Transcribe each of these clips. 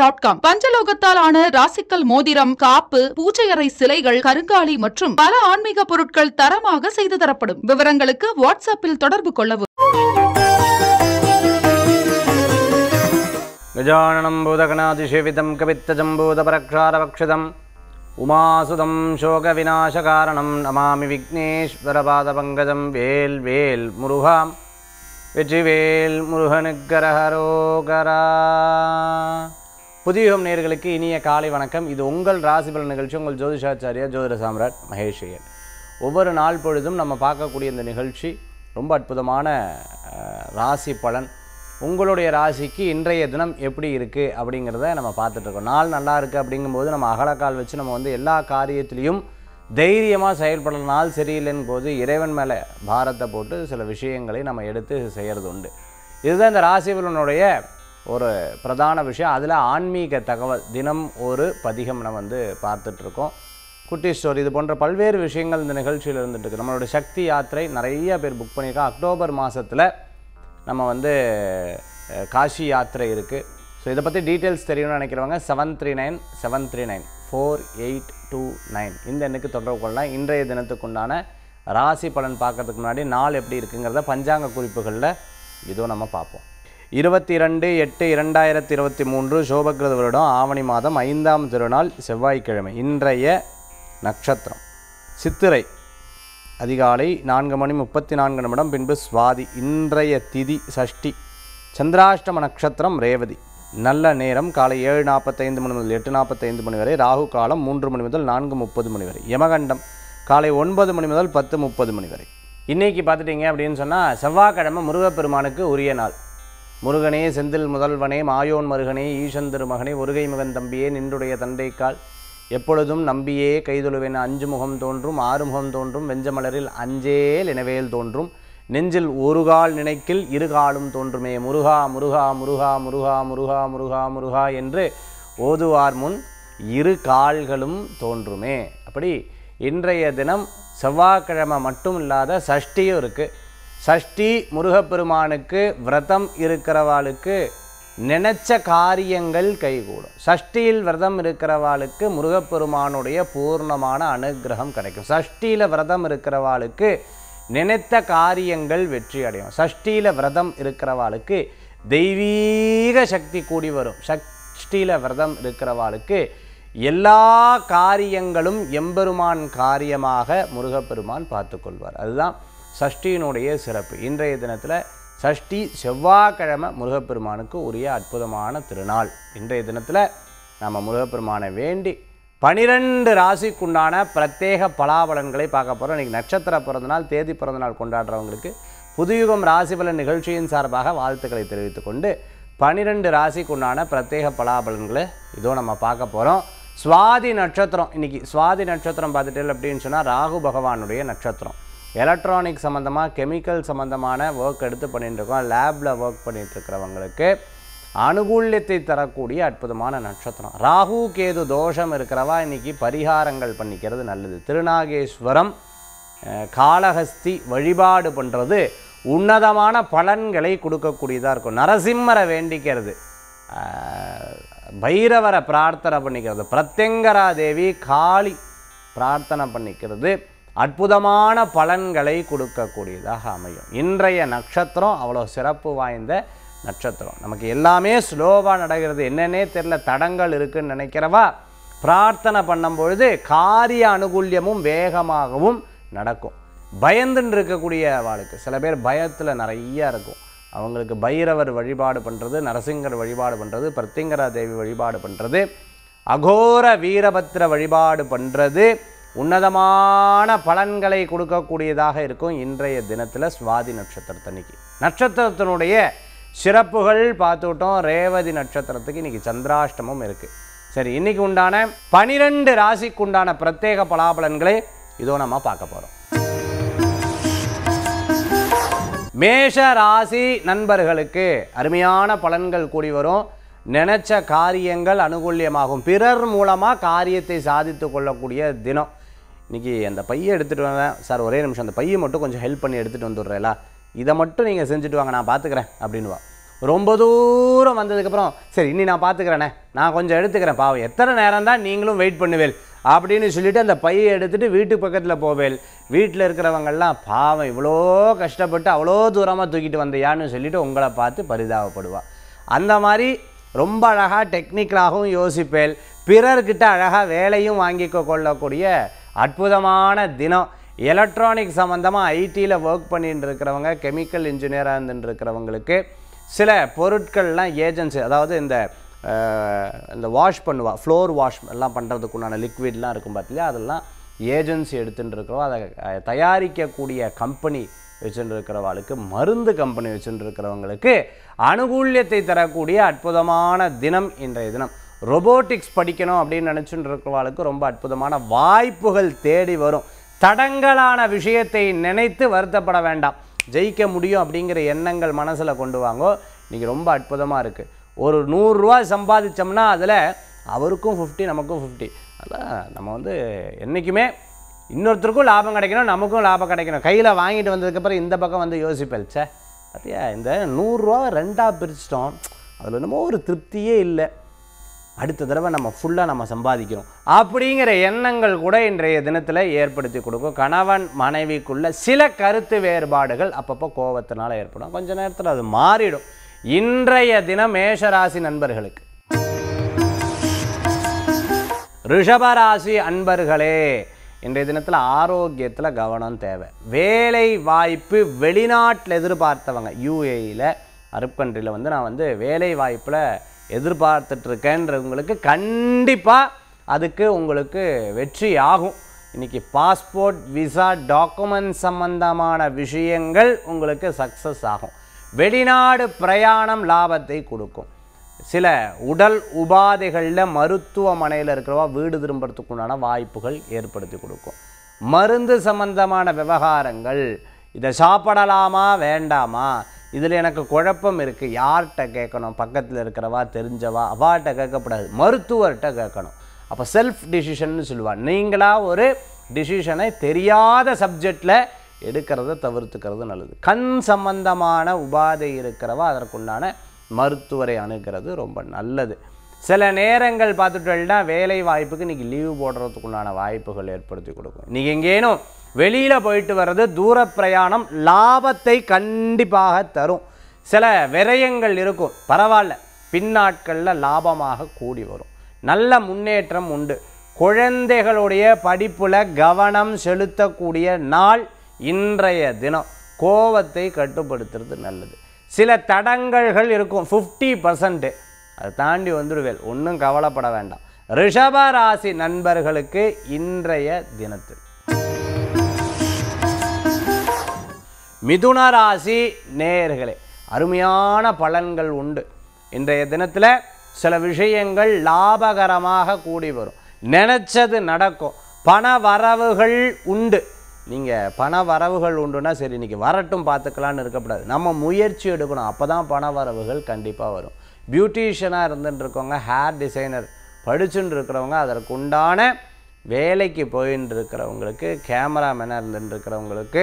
dot com பஞ்சலோகத்தால் ஆன ராசிக்கல் மோதிரம் காப்பு பூஜையறை சிலைகள் கருங்காலி மற்றும் பல ஆன்மீக பொருட்கள் தரமாக செய்து தரப்படும் விவரங்களுக்கு வாட்ஸ்அப்பில் தொடர்பு கொள்ளவும் கஜானனம் பூதகணாதிசேவிதம் கவித்தஜம் பூதபரக்ஷாரபக்ஷதம் உமாசுதம் சோக விநாசகாரணம் நமாமி விக்னேஸ்வரபாதபங்கஜம் வேல் வேல் முருகாம் வெற்றிவேல் முருகனுக்கரஹரோகரா புதியுகம் நேர்களுக்கு இனிய காலை வணக்கம் இது உங்கள் ராசிபலன் நிகழ்ச்சி உங்கள் ஜோதிஷாச்சாரியா ஜோதிட சாம்ராட் மகேஷையன் ஒவ்வொரு நாள் பொழுதும் நம்ம பார்க்கக்கூடிய இந்த நிகழ்ச்சி ரொம்ப அற்புதமான ராசி பலன் உங்களுடைய ராசிக்கு இன்றைய தினம் எப்படி இருக்குது அப்படிங்கிறத நம்ம பார்த்துட்ருக்கோம் நாள் நல்லா இருக்குது அப்படிங்கும்போது நம்ம அகலக்கால் வச்சு நம்ம வந்து எல்லா காரியத்திலையும் தைரியமாக செயல்பட நாள் சரியில்லைன்னு போது இறைவன் மேலே பாரத்தை போட்டு சில விஷயங்களை நம்ம எடுத்து செய்கிறது உண்டு இதுதான் இந்த ராசிபலனுடைய ஒரு பிரதான விஷயம் அதில் ஆன்மீக தகவல் தினம் ஒரு பதிகம் நம்ம வந்து பார்த்துட்ருக்கோம் குட்டி ஸ்டோரி இது போன்ற பல்வேறு விஷயங்கள் இந்த நிகழ்ச்சியில் இருக்குது நம்மளோட சக்தி யாத்திரை நிறைய பேர் புக் பண்ணியிருக்கோம் அக்டோபர் மாதத்தில் நம்ம வந்து காஷி யாத்திரை இருக்குது ஸோ இதை பற்றி டீட்டெயில்ஸ் தெரியணும்னு நினைக்கிறவங்க seven three nine seven three nine four eight two nine இந்த எண்ணுக்கு தொடர்பு கொள்ளலாம் இன்றைய தினத்துக்குண்டான ராசி பலன் பார்க்குறதுக்கு முன்னாடி நாள் எப்படி இருக்குங்கிறத பஞ்சாங்க குறிப்புகளில் இதுவும் நம்ம பார்ப்போம் இருபத்தி இரண்டு எட்டு இரண்டாயிரத்தி இருபத்தி மூன்று சோபகிருத வருடம் ஆவணி மாதம் ஐந்தாம் திருநாள் செவ்வாய்க்கிழமை இன்றைய நட்சத்திரம் சித்திரை அதிகாலை நான்கு மணி முப்பத்தி நான்கு நிமிடம் பின்பு சுவாதி இன்றைய திதி சஷ்டி சந்திராஷ்டம நட்சத்திரம் ரேவதி நல்ல நேரம் காலை ஏழு நாற்பத்தைந்து மணி முதல் எட்டு நாற்பத்தைந்து மணி வரை ராகு காலம் மூன்று மணி முதல் நான்கு முப்பது மணி வரை யமகண்டம் காலை ஒன்பது மணி முதல் பத்து முப்பது மணி வரை இன்றைக்கி பார்த்துட்டிங்க அப்படின்னு சொன்னால் செவ்வாய்க்கிழமை முருகப்பெருமானுக்கு உரிய நாள் முருகனே செந்தில் முதல்வனே மாயோன் மருகனே ஈசன் மகனே முருகை முகன் தம்பியே நின்றுடைய தந்தைக்கால் எப்பொழுதும் நம்பியே கைதொழுவேன் அஞ்சு முகம் தோன்றும் ஆறு முகம் தோன்றும் வெஞ்சமலரில் அஞ்சேல் நினைவேல் தோன்றும் நெஞ்சில் ஒரு கால் நினைக்கில் இரு காலும் தோன்றுமே முருகா முருகா முருகா முருகா முருகா முருகா முருகா என்று ஓதுவார் முன் இரு கால்களும் தோன்றுமே அப்படி இன்றைய தினம் செவ்வாய்க்கிழமை மட்டும் இல்லாத சஷ்டியும் இருக்குது சஷ்டி முருகப்பெருமானுக்கு விரதம் இருக்கிறவாளுக்கு நினைச்ச காரியங்கள் கைகூடும் சஷ்டியில் விரதம் இருக்கிறவாளுக்கு முருகப்பெருமானுடைய பூர்ணமான அனுகிரகம் கிடைக்கும் சஷ்டியில் விரதம் இருக்கிறவாளுக்கு நினைத்த காரியங்கள் வெற்றி அடையும் சஷ்டியில் விரதம் இருக்கிறவாளுக்கு தெய்வீக சக்தி கூடி வரும் சஷ்டியில் விரதம் இருக்கிறவாளுக்கு எல்லா காரியங்களும் எம்பெருமான் காரியமாக முருகப்பெருமான் பார்த்துக்கொள்வார் அதுதான் சஷ்டியினுடைய சிறப்பு இன்றைய தினத்தில் சஷ்டி செவ்வாய்க்கிழமை முருகப்பெருமானுக்கு உரிய அற்புதமான திருநாள் இன்றைய தினத்தில் நம்ம முருகப்பெருமானை வேண்டி பனிரெண்டு ராசிக்குண்டான பிரத்யேக பலாபலன்களை பார்க்க போகிறோம் இன்றைக்கி நட்சத்திர பிறந்தநாள் தேதி பிறந்தநாள் கொண்டாடுறவங்களுக்கு புதுயுகம் ராசிபலன் நிகழ்ச்சியின் சார்பாக வாழ்த்துக்களை தெரிவித்துக்கொண்டு பனிரெண்டு ராசிக்குண்டான பிரத்யேக பலாபலன்களை இதோ நம்ம பார்க்க போகிறோம் சுவாதி நட்சத்திரம் இன்றைக்கி சுவாதி நட்சத்திரம் பார்த்துட்டேன் அப்படின்னு சொன்னால் ராகு பகவானுடைய நட்சத்திரம் எலக்ட்ரானிக் சம்மந்தமாக கெமிக்கல் சம்மந்தமான ஒர்க் எடுத்து பண்ணிகிட்ருக்கோம் லேபில் ஒர்க் பண்ணிகிட்ருக்கிறவங்களுக்கு அனுகூல்யத்தை தரக்கூடிய அற்புதமான நட்சத்திரம் ராகு கேது தோஷம் இருக்கிறவா இன்றைக்கி பரிகாரங்கள் பண்ணிக்கிறது நல்லது திருநாகேஸ்வரம் காலஹஸ்தி வழிபாடு பண்ணுறது உன்னதமான பலன்களை கொடுக்கக்கூடியதாக இருக்கும் நரசிம்மரை வேண்டிக்கிறது பைரவரை பிரார்த்தனை பண்ணிக்கிறது பிரத்யங்கரா தேவி காளி பிரார்த்தனை பண்ணிக்கிறது அற்புதமான பலன்களை கொடுக்கக்கூடியதாக அமையும் இன்றைய நட்சத்திரம் அவ்வளோ சிறப்பு வாய்ந்த நட்சத்திரம் நமக்கு எல்லாமே ஸ்லோவாக நடக்கிறது என்னென்னே தெரில தடங்கள் இருக்குதுன்னு நினைக்கிறவா பிரார்த்தனை பண்ணும்பொழுது காரிய அனுகூல்யமும் வேகமாகவும் நடக்கும் பயந்துன்னு இருக்கக்கூடிய வாழ்க்கை சில பேர் பயத்தில் நிறையா இருக்கும் அவங்களுக்கு பைரவர் வழிபாடு பண்ணுறது நரசிங்கர் வழிபாடு பண்ணுறது பிரத்திங்கரா தேவி வழிபாடு பண்ணுறது அகோர வீரபத்திர வழிபாடு பண்ணுறது உன்னதமான பலன்களை கொடுக்கக்கூடியதாக இருக்கும் இன்றைய தினத்தில் சுவாதி நட்சத்திரத்தன்னைக்கு நட்சத்திரத்தினுடைய சிறப்புகள் பார்த்துட்டோம் ரேவதி நட்சத்திரத்துக்கு இன்றைக்கி சந்திராஷ்டமும் இருக்குது சரி இன்றைக்கி உண்டான பனிரெண்டு ராசிக்கு உண்டான பிரத்யேக பலாபலன்களை இதோ நம்ம பார்க்க போகிறோம் மேஷ ராசி நண்பர்களுக்கு அருமையான பலன்கள் கூடி வரும் நினச்ச காரியங்கள் அனுகூல்யமாகும் பிறர் மூலமாக காரியத்தை சாதித்து கொள்ளக்கூடிய தினம் இன்றைக்கி அந்த பையை எடுத்துகிட்டு வாங்க சார் ஒரே நிமிஷம் அந்த பையை மட்டும் கொஞ்சம் ஹெல்ப் பண்ணி எடுத்துகிட்டு வந்துடுறேலா இதை மட்டும் நீங்கள் செஞ்சுட்டு வாங்க நான் பார்த்துக்கிறேன் அப்படின்வா ரொம்ப தூரம் வந்ததுக்கப்புறம் சரி இனி நான் பார்த்துக்குறேனே நான் கொஞ்சம் எடுத்துக்கிறேன் பாவம் எத்தனை நேரம் தான் நீங்களும் வெயிட் பண்ணுவேல் அப்படின்னு சொல்லிவிட்டு அந்த பையை எடுத்துகிட்டு வீட்டு பக்கத்தில் போவேல் வீட்டில் இருக்கிறவங்கள்லாம் பாவம் இவ்வளோ கஷ்டப்பட்டு அவ்வளோ தூரமாக தூக்கிட்டு வந்தியான்னு சொல்லிவிட்டு உங்களை பார்த்து பரிதாபப்படுவாள் அந்த மாதிரி ரொம்ப அழகாக டெக்னிக்கலாகவும் யோசிப்பேல் பிறர்கிட்ட அழகாக வேலையும் வாங்கிக்க கொள்ளக்கூடிய அற்புதமான தினம் எலக்ட்ரானிக் சம்மந்தமாக ஐடியில் ஒர்க் பண்ணிட்டு இருக்கிறவங்க கெமிக்கல் இன்ஜினியராக இருக்கிறவங்களுக்கு சில பொருட்கள்லாம் ஏஜென்சி அதாவது இந்த இந்த வாஷ் பண்ணுவா ஃப்ளோர் வாஷ் எல்லாம் பண்ணுறதுக்குண்டான லிக்விட்லாம் இருக்கும் பார்த்தீங்களா அதெல்லாம் ஏஜென்சி எடுத்துகிட்டு இருக்கிறோம் அதை தயாரிக்கக்கூடிய கம்பெனி வச்சுட்டு இருக்கிறவாளுக்கு மருந்து கம்பெனி வச்சுட்டு இருக்கிறவங்களுக்கு அனுகூல்யத்தை தரக்கூடிய அற்புதமான தினம் இன்றைய தினம் ரொபோட்டிக்ஸ் படிக்கணும் அப்படின்னு நினச்சிட்டு இருக்கிறவாளுக்கு ரொம்ப அற்புதமான வாய்ப்புகள் தேடி வரும் தடங்களான விஷயத்தை நினைத்து வருத்தப்பட வேண்டாம் ஜெயிக்க முடியும் அப்படிங்கிற எண்ணங்கள் மனசில் கொண்டு வாங்கோ இன்றைக்கி ரொம்ப அற்புதமாக இருக்குது ஒரு நூறுரூவா சம்பாதிச்சோம்னா அதில் அவருக்கும் ஃபிஃப்டி நமக்கும் ஃபிஃப்டி அதான் நம்ம வந்து என்றைக்குமே இன்னொருத்தருக்கும் லாபம் கிடைக்கணும் நமக்கும் லாபம் கிடைக்கணும் கையில் வாங்கிட்டு வந்ததுக்கப்புறம் இந்த பக்கம் வந்து யோசிப்பேன் சே பார்த்தியா இந்த நூறுரூவா ரெண்டாக பிரிச்சிட்டோம் அதில் என்னமோ ஒரு திருப்தியே இல்லை அடுத்த தடவை நம்ம ஃபுல்லாக நம்ம சம்பாதிக்கிறோம் அப்படிங்கிற எண்ணங்கள் கூட இன்றைய தினத்தில் ஏற்படுத்தி கொடுக்கும் கணவன் மனைவிக்குள்ள சில கருத்து வேறுபாடுகள் அப்பப்போ கோபத்தினால ஏற்படும் கொஞ்ச நேரத்தில் அது மாறிடும் இன்றைய தினம் மேஷராசி நண்பர்களுக்கு ரிஷபராசி அன்பர்களே இன்றைய தினத்தில் ஆரோக்கியத்தில் கவனம் தேவை வேலை வாய்ப்பு வெளிநாட்டில் எதிர்பார்த்தவங்க யூஏயில் அரபு வந்து நான் வந்து வேலை வாய்ப்பில் எதிர்பார்த்துட்ருக்கேன்றவங்களுக்கு கண்டிப்பாக அதுக்கு உங்களுக்கு வெற்றி ஆகும் இன்றைக்கி பாஸ்போர்ட் விசா டாக்குமெண்ட் சம்பந்தமான விஷயங்கள் உங்களுக்கு சக்ஸஸ் ஆகும் வெளிநாடு பிரயாணம் லாபத்தை கொடுக்கும் சில உடல் உபாதைகளில் மருத்துவமனையில் இருக்கிறவா வீடு திரும்புறதுக்கு உண்டான வாய்ப்புகள் ஏற்படுத்தி கொடுக்கும் மருந்து சம்பந்தமான விவகாரங்கள் இதை சாப்பிடலாமா வேண்டாமா இதில் எனக்கு குழப்பம் இருக்குது யார்கிட்ட கேட்கணும் பக்கத்தில் இருக்கிறவா தெரிஞ்சவா அவாட்ட கேட்கக்கூடாது மருத்துவர்கிட்ட கேட்கணும் அப்போ செல்ஃப் டிசிஷன்னு சொல்லுவாள் நீங்களாக ஒரு டிசிஷனை தெரியாத சப்ஜெக்டில் எடுக்கிறத தவிர்த்துக்கிறது நல்லது கண் சம்பந்தமான உபாதை இருக்கிறவா அதற்குண்டான மருத்துவரை அணுகிறது ரொம்ப நல்லது சில நேரங்கள் பார்த்துட்டோம்னா வேலை வாய்ப்புக்கு இன்றைக்கி லீவு போடுறதுக்குண்டான வாய்ப்புகள் ஏற்படுத்தி கொடுக்கும் இன்றைக்கி எங்கேனும் வெளியில் போயிட்டு வர்றது தூர பிரயாணம் லாபத்தை கண்டிப்பாக தரும் சில விரயங்கள் இருக்கும் பரவாயில்ல பின்னாட்களில் லாபமாக கூடி வரும் நல்ல முன்னேற்றம் உண்டு குழந்தைகளுடைய படிப்பில் கவனம் செலுத்தக்கூடிய நாள் இன்றைய தினம் கோவத்தை கட்டுப்படுத்துறது நல்லது சில தடங்கல்கள் இருக்கும் ஃபிஃப்டி பர்சன்ட்டு அதை தாண்டி வந்துடுவேன் ஒன்றும் கவலைப்பட வேண்டாம் ரிஷபராசி நண்பர்களுக்கு இன்றைய தினத்தில் மிதுன ராசி நேர்களே அருமையான பலன்கள் உண்டு இன்றைய தினத்தில் சில விஷயங்கள் லாபகரமாக கூடி வரும் நினச்சது நடக்கும் பண வரவுகள் உண்டு நீங்கள் பண வரவுகள் உண்டுன்னா சரி இன்றைக்கி வரட்டும் பார்த்துக்கலான்னு இருக்கக்கூடாது நம்ம முயற்சி எடுக்கணும் அப்போ தான் பண வரவுகள் கண்டிப்பாக வரும் பியூட்டிஷியனாக இருந்துட்டு இருக்கவங்க ஹேர் டிசைனர் படிச்சுட்டு இருக்கிறவங்க அதற்கு உண்டான வேலைக்கு போயின்னு இருக்கிறவங்களுக்கு கேமராமேனாக இருந்துட்டு இருக்கிறவங்களுக்கு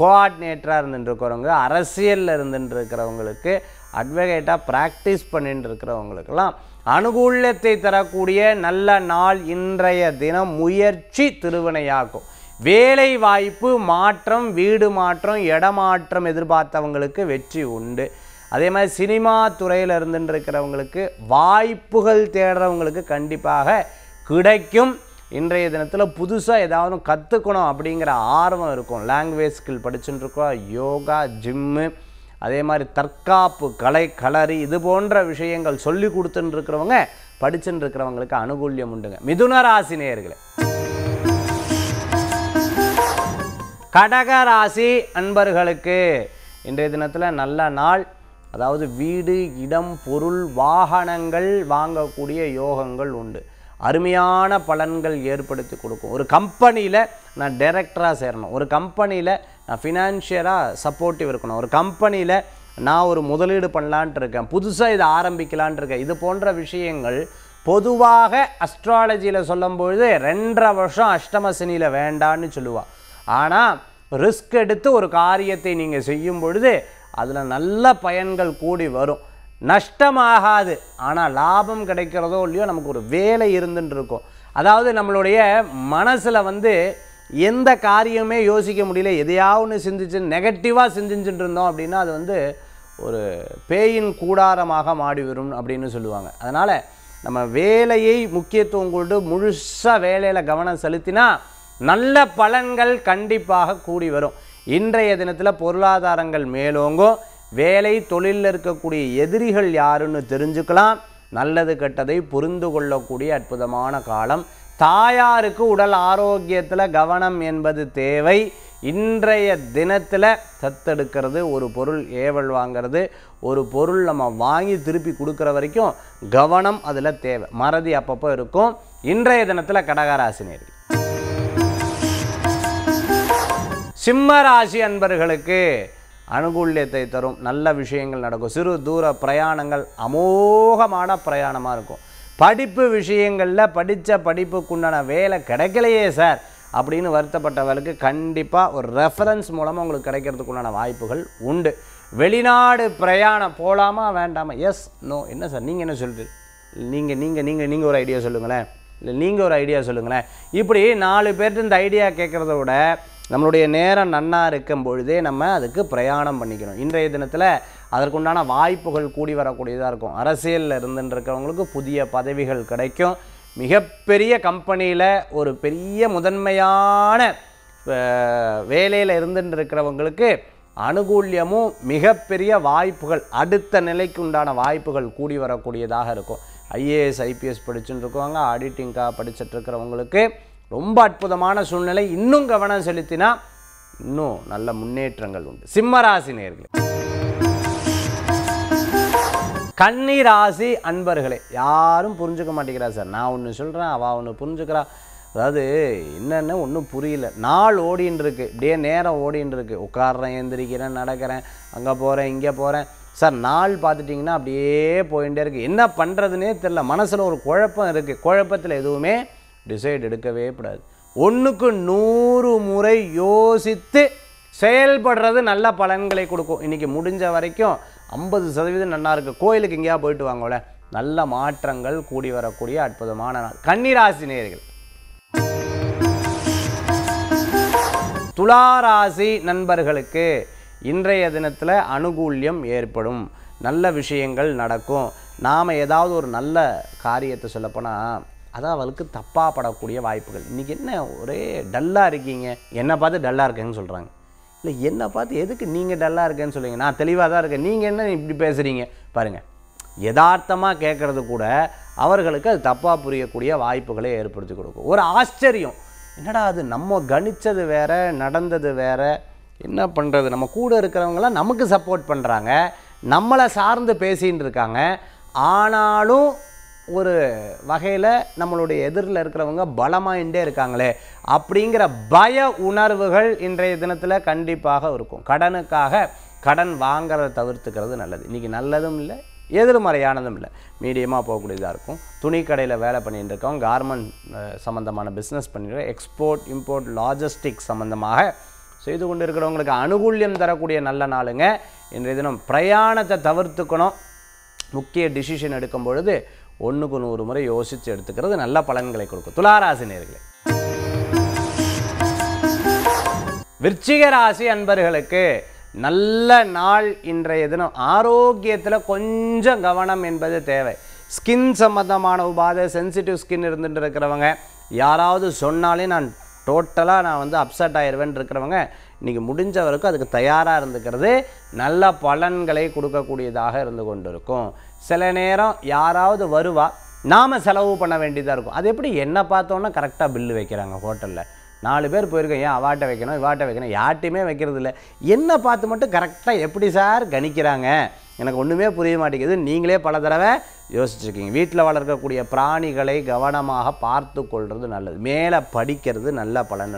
கோஆர்டினேட்டராக இருந்துட்டுருக்கிறவங்க அரசியலில் இருந்துட்டு இருக்கிறவங்களுக்கு அட்வொகேட்டாக ப்ராக்டிஸ் பண்ணிட்டு இருக்கிறவங்களுக்கெல்லாம் அனுகூலத்தை தரக்கூடிய நல்ல நாள் இன்றைய தினம் முயற்சி திருவினையாகும் வேலை வாய்ப்பு மாற்றம் வீடு மாற்றம் இடமாற்றம் எதிர்பார்த்தவங்களுக்கு வெற்றி உண்டு அதே மாதிரி சினிமா துறையில் இருந்துட்டு இருக்கிறவங்களுக்கு வாய்ப்புகள் தேடுறவங்களுக்கு கண்டிப்பாக கிடைக்கும் இன்றைய தினத்தில் புதுசாக ஏதாவது கற்றுக்கணும் அப்படிங்கிற ஆர்வம் இருக்கும் லாங்குவேஜ் ஸ்கில் படிச்சுட்டுருக்கோம் யோகா ஜிம்மு அதே மாதிரி தற்காப்பு கலை களரி இது போன்ற விஷயங்கள் சொல்லி கொடுத்துட்டு இருக்கிறவங்க படிச்சுட்டு இருக்கிறவங்களுக்கு அனுகூல்யம் உண்டுங்க மிதுன ராசி நேயர்களே கடக ராசி அன்பர்களுக்கு இன்றைய தினத்தில் நல்ல நாள் அதாவது வீடு இடம் பொருள் வாகனங்கள் வாங்கக்கூடிய யோகங்கள் உண்டு அருமையான பலன்கள் ஏற்படுத்தி கொடுக்கும் ஒரு கம்பெனியில் நான் டைரக்டராக சேரணும் ஒரு கம்பெனியில் நான் ஃபினான்ஷியலாக சப்போர்ட்டிவ் இருக்கணும் ஒரு கம்பெனியில் நான் ஒரு முதலீடு பண்ணலான்ட்டு இருக்கேன் புதுசாக இதை ஆரம்பிக்கலான்ட்டு இருக்கேன் இது போன்ற விஷயங்கள் பொதுவாக அஸ்ட்ராலஜியில் சொல்லும்பொழுது ரெண்டரை வருஷம் அஷ்டமசனியில் வேண்டான்னு சொல்லுவாள் ஆனால் ரிஸ்க் எடுத்து ஒரு காரியத்தை நீங்கள் செய்யும் பொழுது அதில் நல்ல பயன்கள் கூடி வரும் நஷ்டமாகாது ஆனால் லாபம் கிடைக்கிறதோ இல்லையோ நமக்கு ஒரு வேலை இருந்துன்னு இருக்கும் அதாவது நம்மளுடைய மனசில் வந்து எந்த காரியமே யோசிக்க முடியல எதையாவது சிந்திச்சு நெகட்டிவாக சிந்திச்சுட்டு இருந்தோம் அப்படின்னா அது வந்து ஒரு பேயின் கூடாரமாக மாடிவிடும் அப்படின்னு சொல்லுவாங்க அதனால் நம்ம வேலையை முக்கியத்துவம் கொண்டு முழுசாக வேலையில் கவனம் செலுத்தினா நல்ல பலன்கள் கண்டிப்பாக கூடி வரும் இன்றைய தினத்தில் பொருளாதாரங்கள் மேலோங்கும் வேலை தொழிலில் இருக்கக்கூடிய எதிரிகள் யாருன்னு தெரிஞ்சுக்கலாம் நல்லது கெட்டதை புரிந்து கொள்ளக்கூடிய அற்புதமான காலம் தாயாருக்கு உடல் ஆரோக்கியத்தில் கவனம் என்பது தேவை இன்றைய தினத்தில் தத்தெடுக்கிறது ஒரு பொருள் ஏவல் வாங்கிறது ஒரு பொருள் நம்ம வாங்கி திருப்பி கொடுக்குற வரைக்கும் கவனம் அதில் தேவை மறதி அப்பப்போ இருக்கும் இன்றைய தினத்தில் கடகராசினியர்கள் சிம்ம ராசி அன்பர்களுக்கு அனுகூல்யத்தை தரும் நல்ல விஷயங்கள் நடக்கும் சிறு தூர பிரயாணங்கள் அமோகமான பிரயாணமாக இருக்கும் படிப்பு விஷயங்களில் படித்த படிப்புக்குண்டான வேலை கிடைக்கலையே சார் அப்படின்னு வருத்தப்பட்டவர்களுக்கு கண்டிப்பாக ஒரு ரெஃபரன்ஸ் மூலமாக உங்களுக்கு கிடைக்கிறதுக்குண்டான வாய்ப்புகள் உண்டு வெளிநாடு பிரயாணம் போகலாமா வேண்டாமா எஸ் நோ என்ன சார் நீங்கள் என்ன சொல்லிட்டு நீங்கள் நீங்கள் நீங்கள் நீங்கள் ஒரு ஐடியா சொல்லுங்களேன் இல்லை நீங்கள் ஒரு ஐடியா சொல்லுங்களேன் இப்படி நாலு பேர்ட்டு இந்த ஐடியா கேட்குறத விட நம்மளுடைய நேரம் நன்னாக இருக்கும் பொழுதே நம்ம அதுக்கு பிரயாணம் பண்ணிக்கணும் இன்றைய தினத்தில் அதற்குண்டான வாய்ப்புகள் கூடி வரக்கூடியதாக இருக்கும் அரசியலில் இருந்துருக்கிறவங்களுக்கு புதிய பதவிகள் கிடைக்கும் மிகப்பெரிய கம்பெனியில் ஒரு பெரிய முதன்மையான வேலையில் இருந்துருக்கிறவங்களுக்கு இருக்கிறவங்களுக்கு அனுகூல்யமும் மிகப்பெரிய வாய்ப்புகள் அடுத்த நிலைக்கு உண்டான வாய்ப்புகள் கூடி வரக்கூடியதாக இருக்கும் ஐஏஎஸ் ஐபிஎஸ் படிச்சுட்டு இருக்கவங்க ஆடிட்டிங்காக படிச்சுட்டு இருக்கிறவங்களுக்கு ரொம்ப அற்புதமான சூழ்நிலை இன்னும் கவனம் செலுத்தினா இன்னும் நல்ல முன்னேற்றங்கள் உண்டு சிம்மராசி நேர்களை கன்னி ராசி அன்பர்களே யாரும் புரிஞ்சுக்க மாட்டேங்கிறா சார் நான் ஒன்று சொல்கிறேன் அவள் ஒன்று புரிஞ்சுக்கிறா அதாவது என்னென்னு ஒன்றும் புரியல நாள் ஓடின்னு இருக்கு இப்படியே நேரம் ஓடின்னு இருக்கு உட்காடுறேன் எந்திரிக்கிறேன் நடக்கிறேன் அங்கே போகிறேன் இங்கே போகிறேன் சார் நாள் பார்த்துட்டிங்கன்னா அப்படியே போயிட்டே இருக்குது என்ன பண்ணுறதுனே தெரில மனசில் ஒரு குழப்பம் இருக்குது குழப்பத்தில் எதுவுமே டிசைட் எடுக்கவே கூடாது ஒன்றுக்கு நூறு முறை யோசித்து செயல்படுறது நல்ல பலன்களை கொடுக்கும் இன்றைக்கி முடிஞ்ச வரைக்கும் ஐம்பது சதவீதம் நல்லா இருக்குது கோயிலுக்கு எங்கேயா போயிட்டு வாங்கல நல்ல மாற்றங்கள் கூடி வரக்கூடிய அற்புதமான நாள் கன்னிராசி நேர்கள் துளாராசி நண்பர்களுக்கு இன்றைய தினத்தில் அனுகூல்யம் ஏற்படும் நல்ல விஷயங்கள் நடக்கும் நாம் ஏதாவது ஒரு நல்ல காரியத்தை சொல்லப்போனால் அது அவளுக்கு தப்பாக படக்கூடிய வாய்ப்புகள் இன்றைக்கி என்ன ஒரே டல்லாக இருக்கீங்க என்னை பார்த்து டல்லாக இருக்கேன்னு சொல்கிறாங்க இல்லை என்னை பார்த்து எதுக்கு நீங்கள் டல்லாக இருக்கேன்னு சொல்லுங்கள் நான் தெளிவாக தான் இருக்கேன் நீங்கள் என்ன இப்படி பேசுகிறீங்க பாருங்கள் யதார்த்தமாக கேட்குறது கூட அவர்களுக்கு அது தப்பாக புரியக்கூடிய வாய்ப்புகளை ஏற்படுத்தி கொடுக்கும் ஒரு ஆச்சரியம் என்னடா அது நம்ம கணித்தது வேறு நடந்தது வேறு என்ன பண்ணுறது நம்ம கூட இருக்கிறவங்களாம் நமக்கு சப்போர்ட் பண்ணுறாங்க நம்மளை சார்ந்து பேசின்னு இருக்காங்க ஆனாலும் ஒரு வகையில் நம்மளுடைய எதிரில் இருக்கிறவங்க பலமாயின்ண்டே இருக்காங்களே அப்படிங்கிற பய உணர்வுகள் இன்றைய தினத்தில் கண்டிப்பாக இருக்கும் கடனுக்காக கடன் வாங்கிறத தவிர்த்துக்கிறது நல்லது இன்றைக்கி நல்லதும் இல்லை எதிர்மறையானதும் இல்லை மீடியமாக போகக்கூடியதாக இருக்கும் துணி கடையில் வேலை பண்ணிகிட்டு இருக்கவங்க கார்மெண்ட் சம்மந்தமான பிஸ்னஸ் பண்ணிட்டு எக்ஸ்போர்ட் இம்போர்ட் லாஜிஸ்டிக் சம்மந்தமாக செய்து கொண்டு இருக்கிறவங்களுக்கு அனுகூல்யம் தரக்கூடிய நல்ல நாளுங்க இன்றைய தினம் பிரயாணத்தை தவிர்த்துக்கணும் முக்கிய டிசிஷன் எடுக்கும் பொழுது ஒன்றுக்கு நூறு முறை யோசித்து எடுத்துக்கிறது நல்ல பலன்களை கொடுக்கும் துளாராசி நேர்களை விருச்சிக ராசி அன்பர்களுக்கு நல்ல நாள் இன்றைய தினம் ஆரோக்கியத்தில் கொஞ்சம் கவனம் என்பது தேவை ஸ்கின் சம்மந்தமான உபாதை சென்சிட்டிவ் ஸ்கின் இருந்துட்டு இருக்கிறவங்க யாராவது சொன்னாலே நான் டோட்டலாக நான் வந்து அப்செட் ஆயிடுவேன் இருக்கிறவங்க இன்றைக்கி முடிஞ்ச வரைக்கும் அதுக்கு தயாராக இருந்துக்கிறது நல்ல பலன்களை கொடுக்கக்கூடியதாக இருந்து கொண்டிருக்கும் சில நேரம் யாராவது வருவா நாம் செலவு பண்ண வேண்டியதாக இருக்கும் அது எப்படி என்ன பார்த்தோன்னா கரெக்டாக பில்லு வைக்கிறாங்க ஹோட்டலில் நாலு பேர் போயிருக்கோம் ஏன் அவாட்டை வைக்கணும் இவாட்டை வைக்கணும் யார்ட்டையுமே வைக்கிறது இல்லை என்ன பார்த்து மட்டும் கரெக்டாக எப்படி சார் கணிக்கிறாங்க எனக்கு ஒன்றுமே புரிய மாட்டேங்குது நீங்களே பல தடவை யோசிச்சுருக்கீங்க வீட்டில் வளர்க்கக்கூடிய பிராணிகளை கவனமாக பார்த்து கொள்வது நல்லது மேலே படிக்கிறது நல்ல பலன்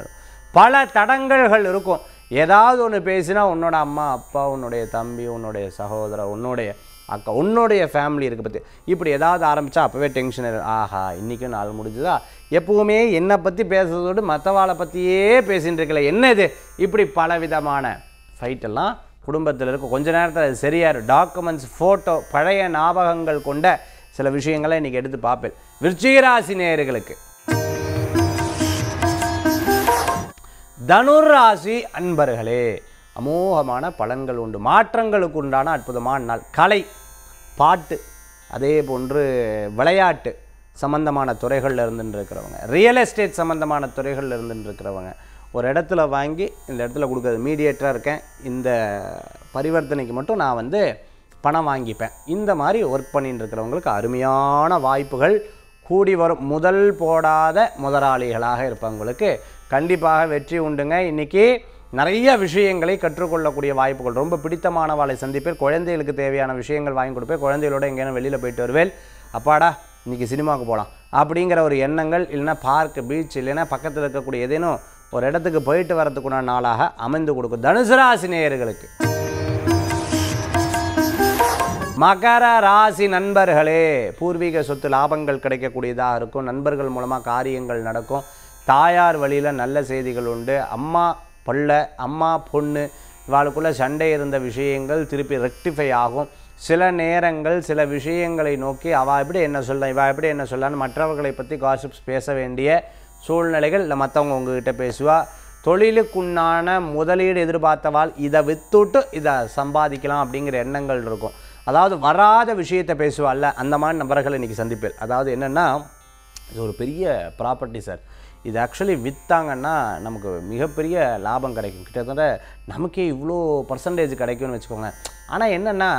பல தடங்கல்கள் இருக்கும் ஏதாவது ஒன்று பேசினா உன்னோட அம்மா அப்பா உன்னுடைய தம்பி உன்னுடைய சகோதரர் உன்னுடைய அக்கா உன்னுடைய ஃபேமிலி இருக்குது பற்றி இப்படி ஏதாவது ஆரம்பித்தா அப்போவே டென்ஷன் ஆஹா இன்றைக்கும் நாள் முடிஞ்சுதா எப்போவுமே என்னை பற்றி பேசுறதோடு மற்றவாளை பற்றியே பேசிகிட்டு இருக்கல என்ன இது இப்படி பல விதமான ஃபைட்டெல்லாம் குடும்பத்தில் இருக்கும் கொஞ்ச நேரத்தில் அது சரியாயிரும் டாக்குமெண்ட்ஸ் ஃபோட்டோ பழைய ஞாபகங்கள் கொண்ட சில விஷயங்களை இன்றைக்கி எடுத்து பார்ப்பேன் விருச்சிகராசி நேயர்களுக்கு தனுர் ராசி அன்பர்களே அமோகமான பலன்கள் உண்டு மாற்றங்களுக்கு உண்டான அற்புதமான நாள் கலை பாட்டு அதே போன்று விளையாட்டு சம்மந்தமான துறைகளில் இருந்துட்டு இருக்கிறவங்க ரியல் எஸ்டேட் சம்மந்தமான துறைகளில் இருந்துட்டு இருக்கிறவங்க ஒரு இடத்துல வாங்கி இந்த இடத்துல கொடுக்குறது மீடியேட்டராக இருக்கேன் இந்த பரிவர்த்தனைக்கு மட்டும் நான் வந்து பணம் வாங்கிப்பேன் இந்த மாதிரி ஒர்க் பண்ணிட்டு இருக்கிறவங்களுக்கு அருமையான வாய்ப்புகள் கூடி வரும் முதல் போடாத முதலாளிகளாக இருப்பவங்களுக்கு கண்டிப்பாக வெற்றி உண்டுங்க இன்றைக்கி நிறைய விஷயங்களை கற்றுக்கொள்ளக்கூடிய வாய்ப்புகள் ரொம்ப பிடித்தமானவாளை சந்திப்பேன் குழந்தைகளுக்கு தேவையான விஷயங்கள் வாங்கி கொடுப்பேன் குழந்தைகளோட எங்கேயான வெளியில் போயிட்டு வருவேன் அப்பாடா இன்றைக்கி சினிமாவுக்கு போகலாம் அப்படிங்கிற ஒரு எண்ணங்கள் இல்லைனா பார்க் பீச் இல்லைன்னா பக்கத்தில் இருக்கக்கூடிய ஏதேனும் ஒரு இடத்துக்கு போயிட்டு வரத்துக்குண்டான நாளாக அமைந்து கொடுக்கும் தனுசு ராசி நேயர்களுக்கு மகர ராசி நண்பர்களே பூர்வீக சொத்து லாபங்கள் கிடைக்கக்கூடியதாக இருக்கும் நண்பர்கள் மூலமாக காரியங்கள் நடக்கும் தாயார் வழியில் நல்ல செய்திகள் உண்டு அம்மா பிள்ளை அம்மா பொண்ணு இவாளுக்குள்ளே சண்டை இருந்த விஷயங்கள் திருப்பி ரெக்டிஃபை ஆகும் சில நேரங்கள் சில விஷயங்களை நோக்கி அவள் எப்படி என்ன சொல்ல இவள் எப்படி என்ன சொல்லான்னு மற்றவர்களை பற்றி காசிப்ஸ் பேச வேண்டிய சூழ்நிலைகள் இல்லை மற்றவங்க உங்ககிட்ட பேசுவா தொழிலுக்குண்டான முதலீடு எதிர்பார்த்தவாள் இதை வித்துட்டு இதை சம்பாதிக்கலாம் அப்படிங்கிற எண்ணங்கள் இருக்கும் அதாவது வராத விஷயத்தை பேசுவாள்ல அந்த மாதிரி நபர்களை இன்றைக்கி சந்திப்பேன் அதாவது என்னென்னா இது ஒரு பெரிய ப்ராப்பர்ட்டி சார் இது ஆக்சுவலி விற்றாங்கன்னா நமக்கு மிகப்பெரிய லாபம் கிடைக்கும் கிட்டத்தட்ட நமக்கே இவ்வளோ பர்சன்டேஜ் கிடைக்கும்னு வச்சுக்கோங்க ஆனால் என்னென்னா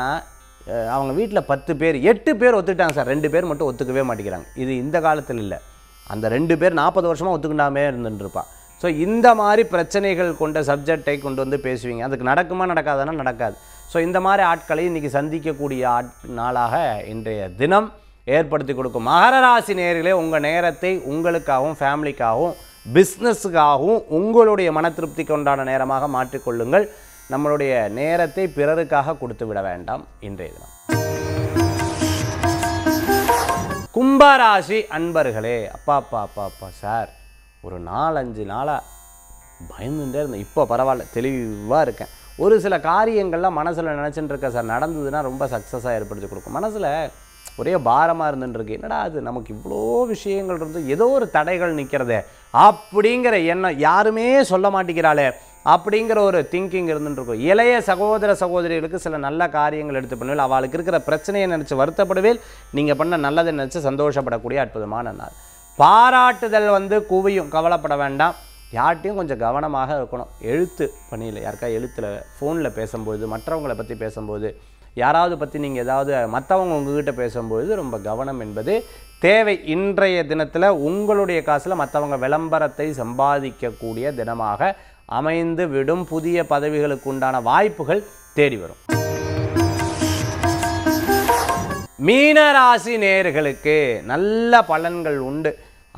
அவங்க வீட்டில் பத்து பேர் எட்டு பேர் ஒத்துக்கிட்டாங்க சார் ரெண்டு பேர் மட்டும் ஒத்துக்கவே மாட்டேங்கிறாங்க இது இந்த காலத்தில் இல்லை அந்த ரெண்டு பேர் நாற்பது வருஷமாக ஒத்துக்கிண்டாமே இருந்துட்டுருப்பாள் ஸோ இந்த மாதிரி பிரச்சனைகள் கொண்ட சப்ஜெக்டை கொண்டு வந்து பேசுவீங்க அதுக்கு நடக்குமா நடக்காதுன்னா நடக்காது ஸோ இந்த மாதிரி ஆட்களை இன்றைக்கி சந்திக்கக்கூடிய ஆட் நாளாக இன்றைய தினம் ஏற்படுத்தி கொடுக்கும் மகர ராசி நேர்களே உங்கள் நேரத்தை உங்களுக்காகவும் ஃபேமிலிக்காகவும் பிஸ்னஸுக்காகவும் உங்களுடைய மன திருப்திக்கு உண்டான நேரமாக மாற்றிக்கொள்ளுங்கள் நம்மளுடைய நேரத்தை பிறருக்காக கொடுத்து விட வேண்டாம் இன்றைய தினம் கும்பராசி அன்பர்களே அப்பா அப்பா அப்பா அப்பா சார் ஒரு நாலஞ்சு நாளாக பயந்துட்டே இருந்தேன் இப்போ பரவாயில்ல தெளிவாக இருக்கேன் ஒரு சில காரியங்கள்லாம் மனசில் நினச்சிட்டு இருக்கேன் சார் நடந்ததுன்னா ரொம்ப சக்ஸஸாக ஏற்படுத்தி கொடுக்கும் மனசில் ஒரே பாரமாக இருந்துருக்கு என்னடா அது நமக்கு இவ்வளோ விஷயங்கள் இருந்து ஏதோ ஒரு தடைகள் நிற்கிறதே அப்படிங்கிற எண்ணம் யாருமே சொல்ல மாட்டேங்கிறாளே அப்படிங்கிற ஒரு திங்கிங் இருந்துருக்கும் இளைய சகோதர சகோதரிகளுக்கு சில நல்ல காரியங்கள் எடுத்து பண்ணுவேன் அவளுக்கு இருக்கிற பிரச்சனையை நினச்சி வருத்தப்படுவேல் நீங்கள் பண்ண நல்லதை நினச்சி சந்தோஷப்படக்கூடிய அற்புதமான நாள் பாராட்டுதல் வந்து குவியும் கவலைப்பட வேண்டாம் யார்ட்டையும் கொஞ்சம் கவனமாக இருக்கணும் எழுத்து பணியில் யாருக்கா எழுத்தில் ஃபோனில் பேசும்போது மற்றவங்களை பற்றி பேசும்போது யாராவது பற்றி நீங்கள் ஏதாவது மற்றவங்க உங்ககிட்ட பேசும்போது ரொம்ப கவனம் என்பது தேவை இன்றைய தினத்தில் உங்களுடைய காசில் மற்றவங்க விளம்பரத்தை சம்பாதிக்கக்கூடிய தினமாக அமைந்து விடும் புதிய பதவிகளுக்கு உண்டான வாய்ப்புகள் தேடி வரும் மீனராசி நேர்களுக்கு நல்ல பலன்கள் உண்டு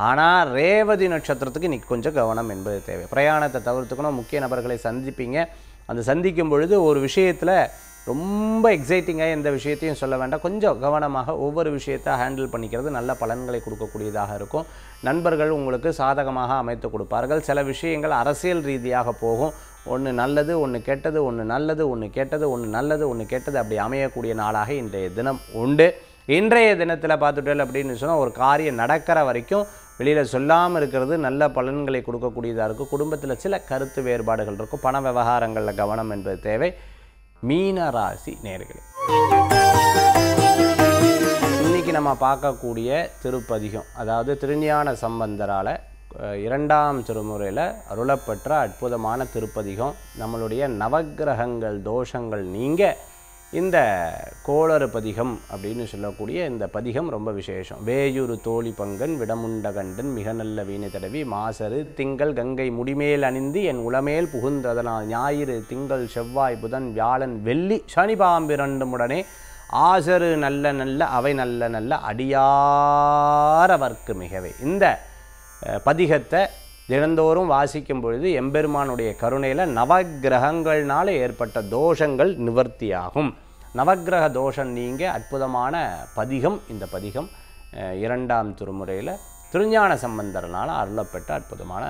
ஆனால் ரேவதி நட்சத்திரத்துக்கு இன்னைக்கு கொஞ்சம் கவனம் என்பது தேவை பிரயாணத்தை தவிர்த்துக்கணும் முக்கிய நபர்களை சந்திப்பீங்க அந்த சந்திக்கும் பொழுது ஒரு விஷயத்தில் ரொம்ப எக்ஸைட்டிங்காக எந்த விஷயத்தையும் சொல்ல வேண்டாம் கொஞ்சம் கவனமாக ஒவ்வொரு விஷயத்தை ஹேண்டில் பண்ணிக்கிறது நல்ல பலன்களை கொடுக்கக்கூடியதாக இருக்கும் நண்பர்கள் உங்களுக்கு சாதகமாக அமைத்து கொடுப்பார்கள் சில விஷயங்கள் அரசியல் ரீதியாக போகும் ஒன்று நல்லது ஒன்று கெட்டது ஒன்று நல்லது ஒன்று கெட்டது ஒன்று நல்லது ஒன்று கெட்டது அப்படி அமையக்கூடிய நாளாக இன்றைய தினம் உண்டு இன்றைய தினத்தில் பார்த்துட்டேன் அப்படின்னு சொன்னால் ஒரு காரியம் நடக்கிற வரைக்கும் வெளியில் சொல்லாமல் இருக்கிறது நல்ல பலன்களை கொடுக்கக்கூடியதாக இருக்கும் குடும்பத்தில் சில கருத்து வேறுபாடுகள் இருக்கும் பண விவகாரங்களில் கவனம் என்பது தேவை மீனராசி நேர்களே இன்றைக்கி நம்ம பார்க்கக்கூடிய திருப்பதிகம் அதாவது திருஞான சம்பந்தரால் இரண்டாம் திருமுறையில் அருளப்பெற்ற அற்புதமான திருப்பதிகம் நம்மளுடைய நவகிரகங்கள் தோஷங்கள் நீங்க இந்த கோளறு பதிகம் அப்படின்னு சொல்லக்கூடிய இந்த பதிகம் ரொம்ப விசேஷம் வேயூறு தோழி பங்கன் விடமுண்ட கண்டன் மிக நல்ல வீணை தடவி மாசரு திங்கள் கங்கை முடிமேல் அணிந்து என் உளமேல் புகுந்ததனால் ஞாயிறு திங்கள் செவ்வாய் புதன் வியாழன் வெள்ளி சனி பாம்பிரண்டுமுடனே ஆசரு நல்ல நல்ல அவை நல்ல நல்ல அடியாரவர்க்கு மிகவே இந்த பதிகத்தை தினந்தோறும் வாசிக்கும் பொழுது எம்பெருமானுடைய கருணையில் நவகிரகங்கள்னால ஏற்பட்ட தோஷங்கள் நிவர்த்தியாகும் நவகிரக தோஷம் நீங்க அற்புதமான பதிகம் இந்த பதிகம் இரண்டாம் திருமுறையில் திருஞான சம்பந்தரனால் அருளப்பட்ட அற்புதமான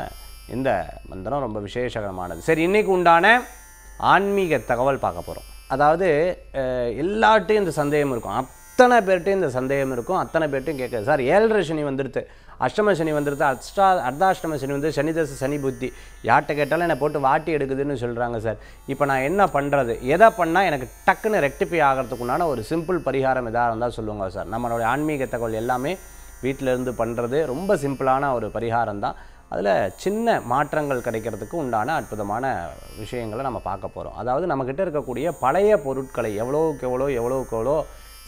இந்த மந்திரம் ரொம்ப விசேஷகரமானது சரி இன்றைக்கு உண்டான ஆன்மீக தகவல் பார்க்க போகிறோம் அதாவது எல்லாட்டையும் இந்த சந்தேகம் இருக்கும் அத்தனை பேர்ட்டையும் இந்த சந்தேகம் இருக்கும் அத்தனை பேர்ட்டையும் கேட்குது சார் ஏழரை சனி வந்துடுது அஷ்டம சனி வந்துடுது அஷ்டா அர்த்தாஷ்டம சனி வந்து சனி தச சனி புத்தி யார்கிட்ட கேட்டாலும் என்னை போட்டு வாட்டி எடுக்குதுன்னு சொல்கிறாங்க சார் இப்போ நான் என்ன பண்ணுறது எதை பண்ணால் எனக்கு டக்குன்னு ரெக்டிஃபை ஆகிறதுக்குண்டான ஒரு சிம்பிள் பரிகாரம் எதாக இருந்தால் சொல்லுவாங்க சார் நம்மளோட ஆன்மீக தகவல் எல்லாமே வீட்டிலேருந்து பண்ணுறது ரொம்ப சிம்பிளான ஒரு பரிகாரம் தான் அதில் சின்ன மாற்றங்கள் கிடைக்கிறதுக்கு உண்டான அற்புதமான விஷயங்களை நம்ம பார்க்க போகிறோம் அதாவது நம்மக்கிட்ட இருக்கக்கூடிய பழைய பொருட்களை எவ்வளோக்கு எவ்வளோ எவ்வளோக்கு எவ்வளோ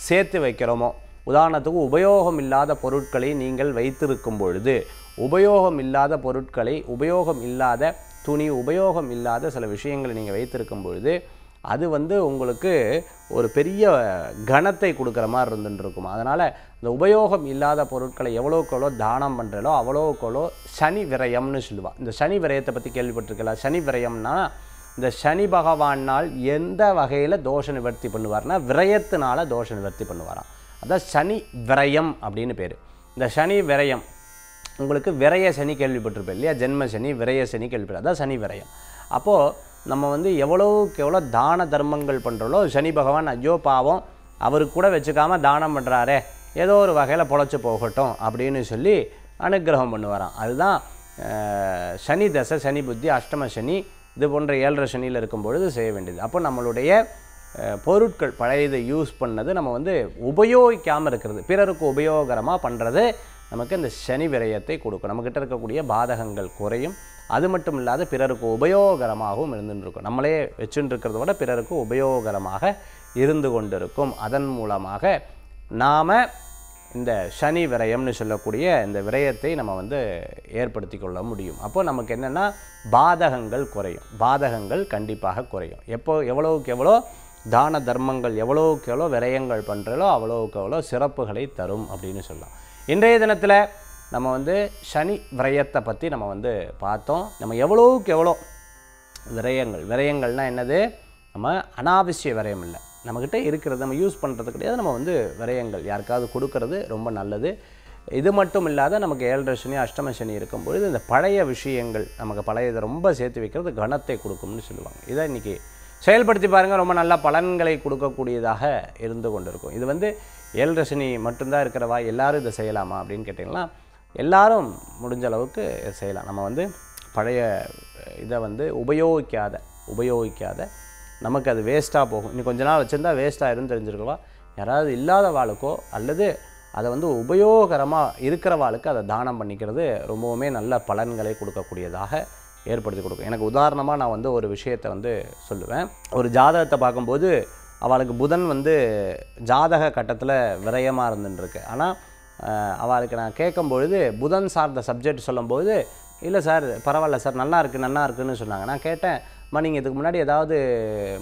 சேர்த்து வைக்கிறோமோ உதாரணத்துக்கு உபயோகம் இல்லாத பொருட்களை நீங்கள் வைத்திருக்கும் பொழுது உபயோகம் இல்லாத பொருட்களை உபயோகம் இல்லாத துணி உபயோகம் இல்லாத சில விஷயங்களை நீங்கள் வைத்திருக்கும் பொழுது அது வந்து உங்களுக்கு ஒரு பெரிய கணத்தை கொடுக்குற மாதிரி இருக்கும் அதனால் இந்த உபயோகம் இல்லாத பொருட்களை எவ்வளோக்கெவ்வளோ தானம் பண்ணுறலோ அவ்வளோக்கெவ்வளோ சனி விரயம்னு சொல்லுவாள் இந்த சனி விரயத்தை பற்றி கேள்விப்பட்டிருக்கலாம் சனி விரயம்னா இந்த சனி பகவானால் எந்த வகையில் தோஷ நிவர்த்தி பண்ணுவார்னா விரயத்தினால தோஷ நிவர்த்தி பண்ணுவாராம் அதான் சனி விரயம் அப்படின்னு பேர் இந்த சனி விரயம் உங்களுக்கு விரைய சனி கேள்விப்பட்டிருப்பேன் இல்லையா ஜென்ம சனி விரைய சனி கேள்விப்பட்ட அதான் சனி விரயம் அப்போது நம்ம வந்து எவ்வளோவுக்கு எவ்வளோ தான தர்மங்கள் பண்ணுறோளோ சனி பகவான் ஐயோ பாவம் அவரு கூட வச்சுக்காமல் தானம் பண்ணுறாரே ஏதோ ஒரு வகையில் பொழைச்சி போகட்டும் அப்படின்னு சொல்லி அனுகிரகம் பண்ணுவாராம் அதுதான் சனி தசை சனி புத்தி அஷ்டம சனி இது போன்ற ஏழரை சனியில் இருக்கும் பொழுது செய்ய வேண்டியது அப்போ நம்மளுடைய பொருட்கள் இதை யூஸ் பண்ணது நம்ம வந்து உபயோகிக்காமல் இருக்கிறது பிறருக்கு உபயோகரமாக பண்ணுறது நமக்கு இந்த சனி விரயத்தை கொடுக்கும் நம்மக்கிட்ட இருக்கக்கூடிய பாதகங்கள் குறையும் அது மட்டும் இல்லாத பிறருக்கு உபயோகரமாகவும் இருந்துருக்கும் நம்மளே வச்சுட்டு இருக்கிறத விட பிறருக்கு உபயோகரமாக இருந்து கொண்டிருக்கும் அதன் மூலமாக நாம் இந்த சனி விரயம்னு சொல்லக்கூடிய இந்த விரயத்தை நம்ம வந்து ஏற்படுத்தி கொள்ள முடியும் அப்போது நமக்கு என்னென்னா பாதகங்கள் குறையும் பாதகங்கள் கண்டிப்பாக குறையும் எப்போ எவ்வளோவுக்கு எவ்வளோ தான தர்மங்கள் எவ்வளோவுக்கு எவ்வளோ விரயங்கள் பண்ணுறலோ அவ்வளோவுக்கு எவ்வளோ சிறப்புகளை தரும் அப்படின்னு சொல்லலாம் இன்றைய தினத்தில் நம்ம வந்து சனி விரயத்தை பற்றி நம்ம வந்து பார்த்தோம் நம்ம எவ்வளோவுக்கு எவ்வளோ விரயங்கள் விரயங்கள்னால் என்னது நம்ம அனாவசிய விரயம் இல்லை நம்மக்கிட்ட இருக்கிறது நம்ம யூஸ் பண்ணுறது கிடையாது நம்ம வந்து விரயங்கள் யாருக்காவது கொடுக்கறது ரொம்ப நல்லது இது மட்டும் இல்லாத நமக்கு ஏழரை சனி அஷ்டம சனி இருக்கும்பொழுது இந்த பழைய விஷயங்கள் நமக்கு பழையதை ரொம்ப சேர்த்து வைக்கிறது கனத்தை கொடுக்கும்னு சொல்லுவாங்க இதை இன்றைக்கி செயல்படுத்தி பாருங்கள் ரொம்ப நல்ல பலன்களை கொடுக்கக்கூடியதாக இருந்து கொண்டிருக்கும் இது வந்து ஏழு ரசினி மட்டும்தான் இருக்கிறவா எல்லோரும் இதை செய்யலாமா அப்படின்னு கேட்டிங்கன்னா எல்லோரும் முடிஞ்ச அளவுக்கு செய்யலாம் நம்ம வந்து பழைய இதை வந்து உபயோகிக்காத உபயோகிக்காத நமக்கு அது வேஸ்ட்டாக போகும் இன்னும் கொஞ்ச நாள் வச்சுருந்தா வேஸ்ட்டாக இருந்து தெரிஞ்சிருக்கலாம் யாராவது இல்லாத வாளுக்கோ அல்லது அதை வந்து உபயோகரமாக இருக்கிற வாளுக்கு அதை தானம் பண்ணிக்கிறது ரொம்பவுமே நல்ல பலன்களை கொடுக்கக்கூடியதாக ஏற்படுத்தி கொடுக்கும் எனக்கு உதாரணமாக நான் வந்து ஒரு விஷயத்தை வந்து சொல்லுவேன் ஒரு ஜாதகத்தை பார்க்கும்போது அவளுக்கு புதன் வந்து ஜாதக கட்டத்தில் விரயமாக இருந்துருக்கு ஆனால் அவளுக்கு நான் கேட்கும்பொழுது புதன் சார்ந்த சப்ஜெக்ட் சொல்லும்போது இல்லை சார் பரவாயில்ல சார் நல்லா இருக்குது நல்லா இருக்குன்னு சொன்னாங்க நான் கேட்டேன் நீங்கள் இதுக்கு முன்னாடி ஏதாவது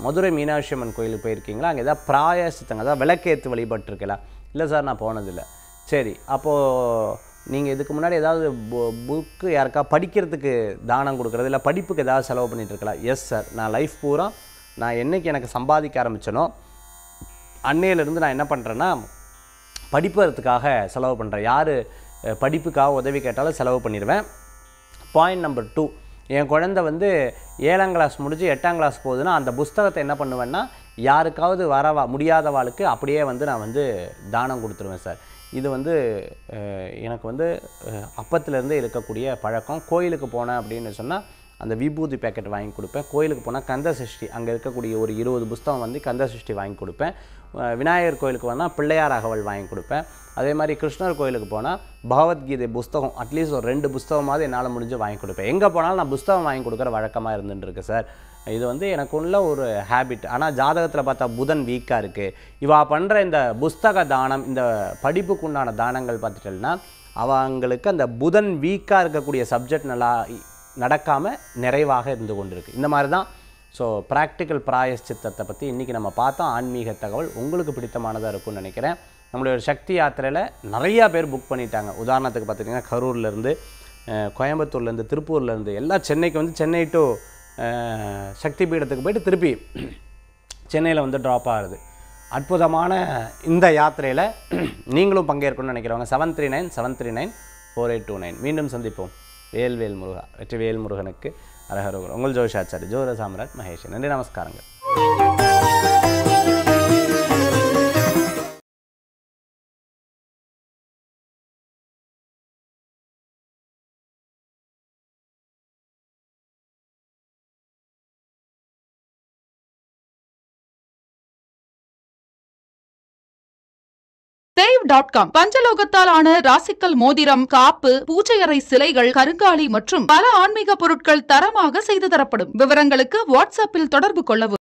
மதுரை மீனாட்சி அம்மன் கோயிலுக்கு போயிருக்கீங்களா அங்கே ஏதாவது பிராயசித்தங்க அதாவது விளக்கேற்று வழிபட்டுருக்கலாம் இல்லை சார் நான் போனதில்லை சரி அப்போது நீங்கள் இதுக்கு முன்னாடி ஏதாவது புக்கு யாருக்கா படிக்கிறதுக்கு தானம் கொடுக்குறது இல்லை படிப்புக்கு ஏதாவது செலவு பண்ணிகிட்ருக்கலாம் எஸ் சார் நான் லைஃப் பூரா நான் என்றைக்கு எனக்கு சம்பாதிக்க ஆரம்பித்தனோ அன்னையிலேருந்து நான் என்ன பண்ணுறேன்னா படிப்புறதுக்காக செலவு பண்ணுறேன் யார் படிப்புக்காக உதவி கேட்டாலும் செலவு பண்ணிடுவேன் பாயிண்ட் நம்பர் டூ என் குழந்த வந்து ஏழாம் கிளாஸ் முடிஞ்சு எட்டாம் கிளாஸ் போகுதுன்னா அந்த புஸ்தகத்தை என்ன பண்ணுவேன்னா யாருக்காவது வரவா முடியாதவாளுக்கு அப்படியே வந்து நான் வந்து தானம் கொடுத்துருவேன் சார் இது வந்து எனக்கு வந்து அப்பத்துலேருந்து இருக்கக்கூடிய பழக்கம் கோயிலுக்கு போனேன் அப்படின்னு சொன்னால் அந்த விபூதி பேக்கெட் வாங்கி கொடுப்பேன் கோயிலுக்கு போனால் கந்த சஷ்டி அங்கே இருக்கக்கூடிய ஒரு இருபது புஸ்தகம் வந்து கந்த சஷ்டி வாங்கி கொடுப்பேன் விநாயகர் கோயிலுக்கு வந்தால் பிள்ளையார் அகவல் வாங்கி கொடுப்பேன் அதே மாதிரி கிருஷ்ணர் கோயிலுக்கு போனால் பகவத்கீதை புஸ்தகம் அட்லீஸ்ட் ஒரு ரெண்டு புஸ்தகமாவது என்னால் முடிஞ்சு வாங்கி கொடுப்பேன் எங்கே போனாலும் நான் புஸ்தகம் வாங்கி கொடுக்குற வழக்கமாக இருந்துட்டுருக்கு சார் இது வந்து எனக்கு உள்ள ஒரு ஹேபிட் ஆனால் ஜாதகத்தில் பார்த்தா புதன் வீக்காக இருக்குது இவா பண்ணுற இந்த புஸ்தக தானம் இந்த படிப்புக்குண்டான தானங்கள் பார்த்துட்டோம்னா அவங்களுக்கு அந்த புதன் வீக்காக இருக்கக்கூடிய சப்ஜெக்ட் நல்லா நடக்காமல் நிறைவாக இருந்து கொண்டிருக்கு இந்த மாதிரி தான் ஸோ ப்ராக்டிக்கல் பிராயசித்தத்தை பற்றி இன்றைக்கி நம்ம பார்த்தோம் ஆன்மீக தகவல் உங்களுக்கு பிடித்தமானதாக இருக்கும்னு நினைக்கிறேன் நம்மளுடைய சக்தி யாத்திரையில் நிறையா பேர் புக் பண்ணிட்டாங்க உதாரணத்துக்கு பார்த்துட்டிங்கன்னா கரூர்லேருந்து கோயம்புத்தூர்லேருந்து திருப்பூர்லேருந்து எல்லாம் சென்னைக்கு வந்து சென்னை டு சக்தி பீடத்துக்கு போயிட்டு திருப்பி சென்னையில் வந்து ட்ராப் ஆகுது அற்புதமான இந்த யாத்திரையில் நீங்களும் பங்கேற்கணும்னு நினைக்கிறவங்க seven three nine seven three nine four eight two nine மீண்டும் சந்திப்போம் வேல்வேல் முருகா வெற்றி வேல் முருகனுக்கு அரகரோகர் உங்கள் ஜோஷாச்சாரி ஜோர சாம்ராட் மகேஷ் நன்றி நமஸ்காரங்கள் தேவ் டாட் காம் பஞ்சலோகத்தால் ஆன ராசிக்கல் மோதிரம் காப்பு பூஜையறை சிலைகள் கருங்காலி மற்றும் பல ஆன்மீக பொருட்கள் தரமாக செய்து தரப்படும் விவரங்களுக்கு வாட்ஸ்அப்பில் தொடர்பு கொள்ளவும்